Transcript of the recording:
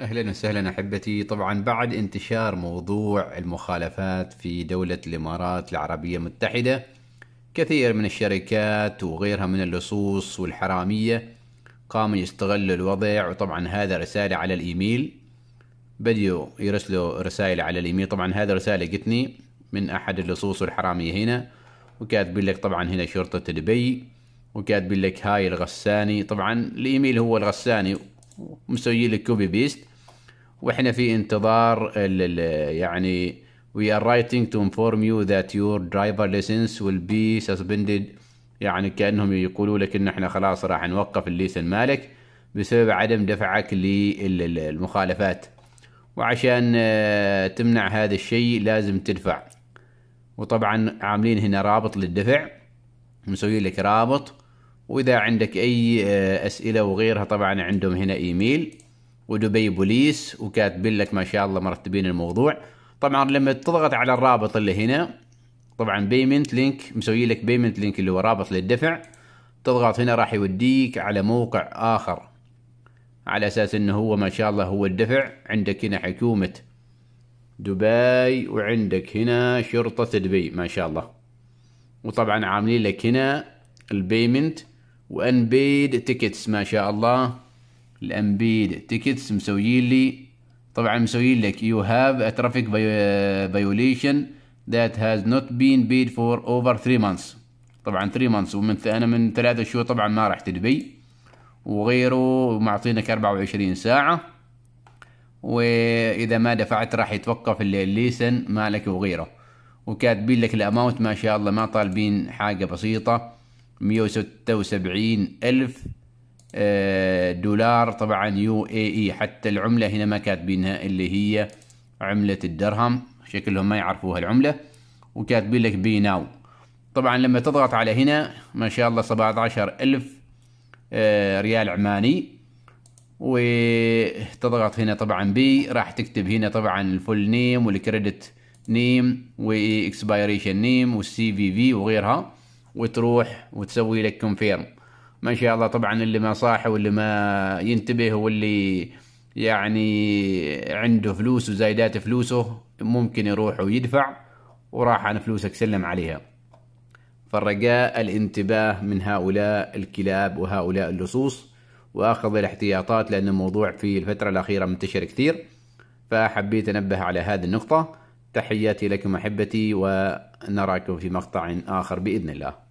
اهلا وسهلا احبتي طبعا بعد انتشار موضوع المخالفات في دوله الامارات العربيه المتحده كثير من الشركات وغيرها من اللصوص والحراميه قاموا يستغلوا الوضع وطبعا هذا رساله على الايميل بديوا يرسلوا رسائل على الايميل طبعا هذا رساله جتني من احد اللصوص والحراميه هنا وكاتبين لك طبعا هنا شرطه دبي وكاتبين لك هاي الغساني طبعا الايميل هو الغساني مسوي لك كوبي بيست واحنا في انتظار يعني we are writing to inform you that your driver license will be suspended يعني كانهم يقولوا لك ان احنا خلاص راح نوقف الليسن مالك بسبب عدم دفعك للمخالفات وعشان آه، تمنع هذا الشيء لازم تدفع وطبعا عاملين هنا رابط للدفع مسوي لك رابط واذا عندك اي آه، اسئله وغيرها طبعا عندهم هنا ايميل ودبي بوليس وكاتبين لك ما شاء الله مرتبين الموضوع طبعا لما تضغط على الرابط اللي هنا طبعا بيمنت لينك مسوي لك بيمنت لينك اللي هو رابط للدفع تضغط هنا راح يوديك على موقع اخر على اساس انه هو ما شاء الله هو الدفع عندك هنا حكومة دبي وعندك هنا شرطة دبي ما شاء الله وطبعا عاملين لك هنا البيمنت وانبيد تيكتس ما شاء الله الانبيد تيكتس مسويين لي طبعا مسويين لك يو هاف ا ترافيك فيوليشن ذات هاز نوت بين بيد فور اوفر 3 مانثس طبعا 3 مانثس ومن انا من ثلاثة شهور طبعا ما رحت دبي وغيره معطينك 24 ساعة واذا ما دفعت راح يتوقف الليسن مالك وغيره وكاتبين لك الاماونت ما شاء الله ما طالبين حاجة بسيطة 176 ألف آه، دولار طبعا يو اي اي حتى العملة هنا ما كاتبينها اللي هي عملة الدرهم شكلهم ما يعرفوها العملة وكاتبين لك بي ناو طبعا لما تضغط على هنا ما شاء الله 17 ألف آه، ريال عماني وتضغط هنا طبعا بي راح تكتب هنا طبعا الفول نيم والكريدت نيم واكسبايريشن نيم والسي في في وغيرها وتروح وتسوي لك كونفيرم ما شاء الله طبعا اللي ما صاح واللي ما ينتبه واللي يعني عنده فلوس وزايدات فلوسه ممكن يروح ويدفع وراح عن فلوسك سلم عليها فالرجاء الانتباه من هؤلاء الكلاب وهؤلاء اللصوص واخذ الاحتياطات لان الموضوع في الفتره الاخيره منتشر كثير فحبيت انبه على هذه النقطه تحياتي لكم احبتي ونراكم في مقطع اخر باذن الله